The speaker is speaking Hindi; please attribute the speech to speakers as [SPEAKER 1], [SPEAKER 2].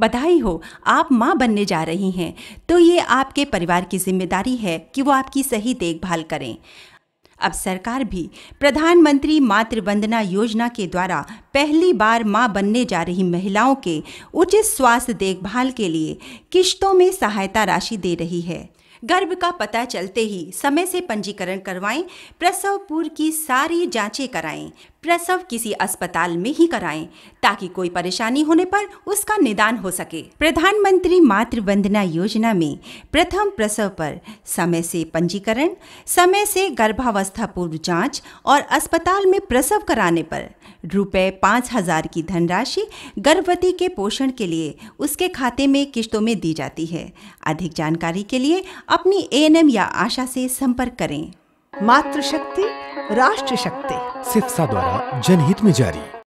[SPEAKER 1] बधाई हो आप माँ बनने जा रही हैं तो ये आपके परिवार की जिम्मेदारी है कि वो आपकी सही देखभाल करें अब सरकार भी प्रधानमंत्री मातृ वंदना योजना के द्वारा पहली बार मां बनने जा रही महिलाओं के उचित स्वास्थ्य देखभाल के लिए किश्तों में सहायता राशि दे रही है गर्भ का पता चलते ही समय से पंजीकरण करवाएं प्रसव पूर्व की सारी जांचें कराएं प्रसव किसी अस्पताल में ही कराएं ताकि कोई परेशानी होने पर उसका निदान हो सके प्रधानमंत्री मातृ वंदना योजना में प्रथम प्रसव पर समय से पंजीकरण समय से गर्भावस्था पूर्व जांच और अस्पताल में प्रसव कराने पर रुपये पाँच हजार की धनराशि गर्भवती के पोषण के लिए उसके खाते में किश्तों में दी जाती है अधिक जानकारी के लिए अपनी ए या आशा से संपर्क करें मातृशक्ति राष्ट्र शक्ति सिफ्सा द्वारा जनहित में जारी